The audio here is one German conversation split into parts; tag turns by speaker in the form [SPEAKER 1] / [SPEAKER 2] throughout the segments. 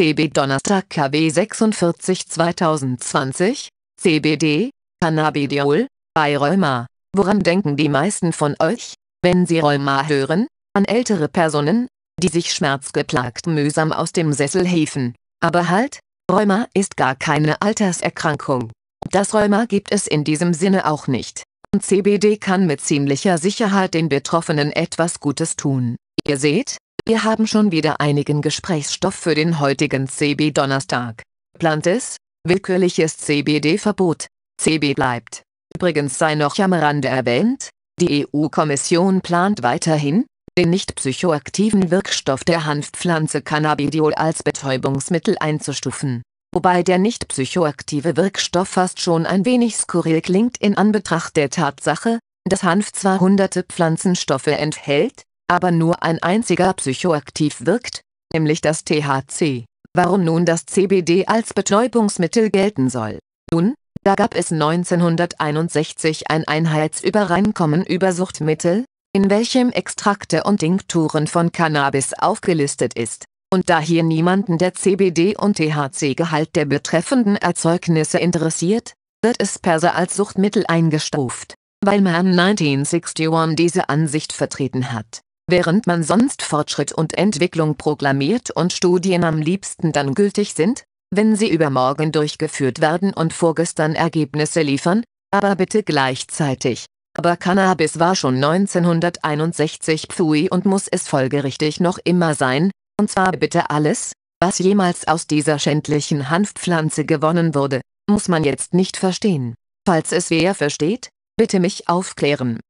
[SPEAKER 1] CB Donnerstag KW 46 2020, CBD, Cannabidiol, bei Rheuma. Woran denken die meisten von euch, wenn sie Rheuma hören? An ältere Personen, die sich schmerzgeplagt mühsam aus dem Sessel hieven. Aber halt, Rheuma ist gar keine Alterserkrankung. Das Rheuma gibt es in diesem Sinne auch nicht. Und CBD kann mit ziemlicher Sicherheit den Betroffenen etwas Gutes tun. Ihr seht, wir haben schon wieder einigen Gesprächsstoff für den heutigen CB Donnerstag. Plantes, willkürliches CBD-Verbot. CB bleibt. Übrigens sei noch am Rande erwähnt, die EU-Kommission plant weiterhin, den nicht psychoaktiven Wirkstoff der Hanfpflanze Cannabidiol als Betäubungsmittel einzustufen. Wobei der nicht psychoaktive Wirkstoff fast schon ein wenig skurril klingt in Anbetracht der Tatsache, dass Hanf zwar hunderte Pflanzenstoffe enthält, aber nur ein einziger psychoaktiv wirkt, nämlich das THC. Warum nun das CBD als Betäubungsmittel gelten soll? Nun, da gab es 1961 ein Einheitsübereinkommen über Suchtmittel, in welchem Extrakte und Tinkturen von Cannabis aufgelistet ist. Und da hier niemanden der CBD- und THC-Gehalt der betreffenden Erzeugnisse interessiert, wird es per se als Suchtmittel eingestuft, weil man 1961 diese Ansicht vertreten hat während man sonst Fortschritt und Entwicklung proklamiert und Studien am liebsten dann gültig sind, wenn sie übermorgen durchgeführt werden und vorgestern Ergebnisse liefern, aber bitte gleichzeitig. Aber Cannabis war schon 1961 Pfui und muss es folgerichtig noch immer sein, und zwar bitte alles, was jemals aus dieser schändlichen Hanfpflanze gewonnen wurde, muss man jetzt nicht verstehen. Falls es wer versteht, bitte mich aufklären.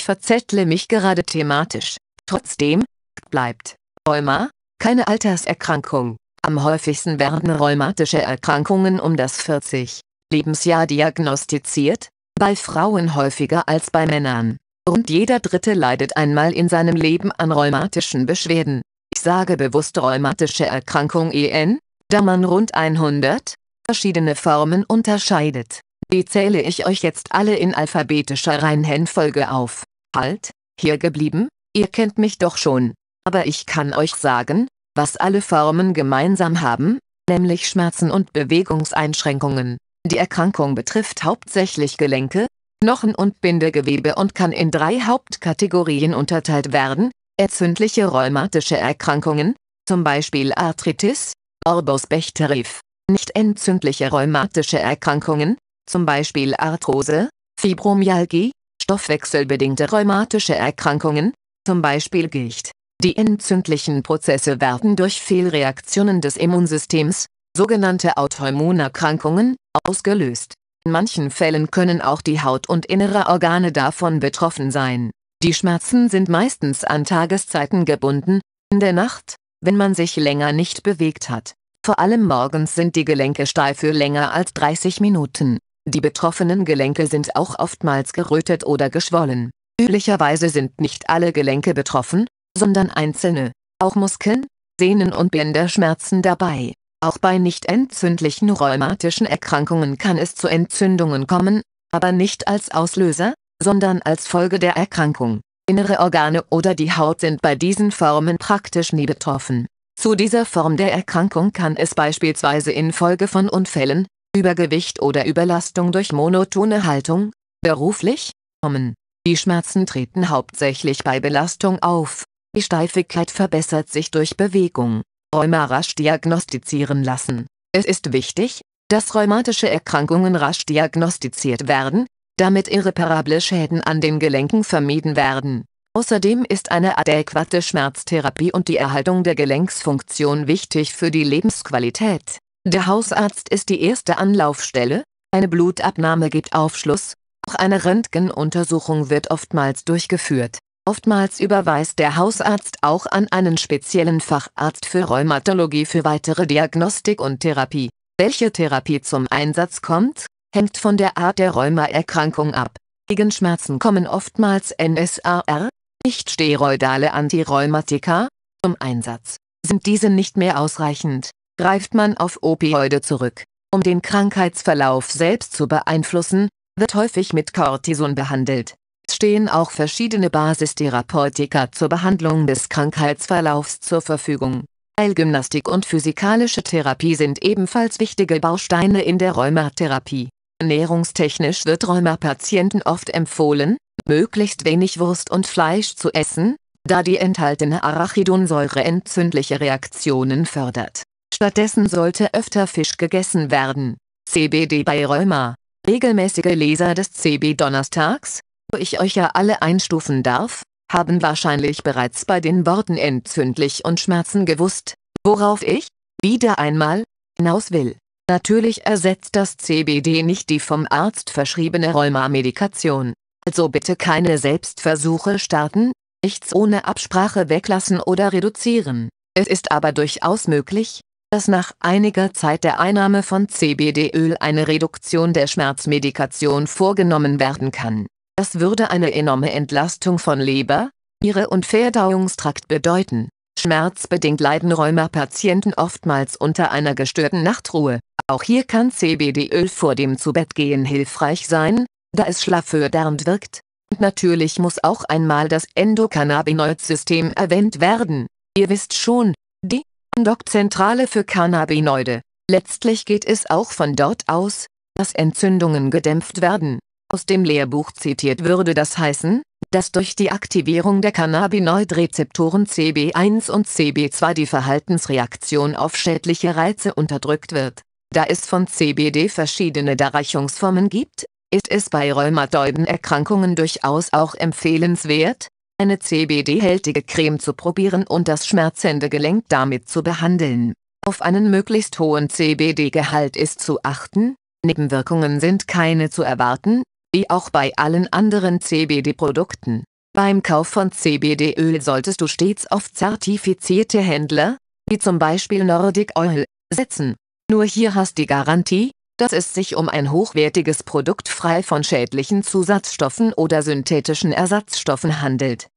[SPEAKER 1] Ich verzettle mich gerade thematisch. Trotzdem bleibt Rheuma keine Alterserkrankung. Am häufigsten werden rheumatische Erkrankungen um das 40. Lebensjahr diagnostiziert, bei Frauen häufiger als bei Männern. Rund jeder Dritte leidet einmal in seinem Leben an rheumatischen Beschwerden. Ich sage bewusst rheumatische Erkrankung EN, da man rund 100 verschiedene Formen unterscheidet. Die zähle ich euch jetzt alle in alphabetischer Reihenfolge auf. Halt, hier geblieben, ihr kennt mich doch schon, aber ich kann euch sagen, was alle Formen gemeinsam haben, nämlich Schmerzen und Bewegungseinschränkungen. Die Erkrankung betrifft hauptsächlich Gelenke, Knochen und Bindegewebe und kann in drei Hauptkategorien unterteilt werden, entzündliche rheumatische Erkrankungen, zum Beispiel Arthritis, Morbus Bechterew, nicht entzündliche rheumatische Erkrankungen, zum Beispiel Arthrose, Fibromyalgie, stoffwechselbedingte rheumatische Erkrankungen, zum Beispiel Gicht. Die entzündlichen Prozesse werden durch Fehlreaktionen des Immunsystems, sogenannte Autoimmunerkrankungen, ausgelöst. In manchen Fällen können auch die Haut und innere Organe davon betroffen sein. Die Schmerzen sind meistens an Tageszeiten gebunden, in der Nacht, wenn man sich länger nicht bewegt hat. Vor allem morgens sind die Gelenke steif für länger als 30 Minuten. Die betroffenen Gelenke sind auch oftmals gerötet oder geschwollen. Üblicherweise sind nicht alle Gelenke betroffen, sondern einzelne. Auch Muskeln, Sehnen und Bänder schmerzen dabei. Auch bei nicht entzündlichen rheumatischen Erkrankungen kann es zu Entzündungen kommen, aber nicht als Auslöser, sondern als Folge der Erkrankung. Innere Organe oder die Haut sind bei diesen Formen praktisch nie betroffen. Zu dieser Form der Erkrankung kann es beispielsweise infolge von Unfällen, Übergewicht oder Überlastung durch monotone Haltung, beruflich, kommen. Die Schmerzen treten hauptsächlich bei Belastung auf. Die Steifigkeit verbessert sich durch Bewegung. Rheuma rasch diagnostizieren lassen. Es ist wichtig, dass rheumatische Erkrankungen rasch diagnostiziert werden, damit irreparable Schäden an den Gelenken vermieden werden. Außerdem ist eine adäquate Schmerztherapie und die Erhaltung der Gelenksfunktion wichtig für die Lebensqualität. Der Hausarzt ist die erste Anlaufstelle, eine Blutabnahme gibt Aufschluss, auch eine Röntgenuntersuchung wird oftmals durchgeführt. Oftmals überweist der Hausarzt auch an einen speziellen Facharzt für Rheumatologie für weitere Diagnostik und Therapie. Welche Therapie zum Einsatz kommt, hängt von der Art der Rheumaerkrankung ab. Gegen Schmerzen kommen oftmals NSAR, nicht steroidale Antirheumatika, zum Einsatz. Sind diese nicht mehr ausreichend, greift man auf Opioide zurück. Um den Krankheitsverlauf selbst zu beeinflussen, wird häufig mit Cortison behandelt. Es stehen auch verschiedene Basistherapeutika zur Behandlung des Krankheitsverlaufs zur Verfügung. Heilgymnastik und physikalische Therapie sind ebenfalls wichtige Bausteine in der Rheumatherapie. Ernährungstechnisch wird Rheumapatienten oft empfohlen, möglichst wenig Wurst und Fleisch zu essen, da die enthaltene Arachidonsäure entzündliche Reaktionen fördert. Stattdessen sollte öfter Fisch gegessen werden. CBD bei Rheuma. Regelmäßige Leser des CB Donnerstags, wo ich euch ja alle einstufen darf, haben wahrscheinlich bereits bei den Worten entzündlich und Schmerzen gewusst, worauf ich, wieder einmal, hinaus will. Natürlich ersetzt das CBD nicht die vom Arzt verschriebene Rheuma-Medikation. Also bitte keine Selbstversuche starten, nichts ohne Absprache weglassen oder reduzieren. Es ist aber durchaus möglich, dass nach einiger Zeit der Einnahme von CBD-Öl eine Reduktion der Schmerzmedikation vorgenommen werden kann. Das würde eine enorme Entlastung von Leber, Niere und Verdauungstrakt bedeuten. Schmerzbedingt leiden Rheuma-Patienten oftmals unter einer gestörten Nachtruhe. Auch hier kann CBD-Öl vor dem Zubettgehen hilfreich sein, da es schlaffördernd wirkt. Und natürlich muss auch einmal das Endokannabinoid-System erwähnt werden. Ihr wisst schon, die dock für Cannabinoide. Letztlich geht es auch von dort aus, dass Entzündungen gedämpft werden. Aus dem Lehrbuch zitiert würde das heißen, dass durch die Aktivierung der Cannabinoid-Rezeptoren CB1 und CB2 die Verhaltensreaktion auf schädliche Reize unterdrückt wird. Da es von CBD verschiedene Darreichungsformen gibt, ist es bei rheumatoiden Erkrankungen durchaus auch empfehlenswert, eine CBD-hältige Creme zu probieren und das schmerzende Gelenk damit zu behandeln. Auf einen möglichst hohen CBD-Gehalt ist zu achten, Nebenwirkungen sind keine zu erwarten, wie auch bei allen anderen CBD-Produkten. Beim Kauf von CBD-Öl solltest du stets auf zertifizierte Händler, wie zum Beispiel Nordic Oil, setzen. Nur hier hast die Garantie, dass es sich um ein hochwertiges Produkt frei von schädlichen Zusatzstoffen oder synthetischen Ersatzstoffen handelt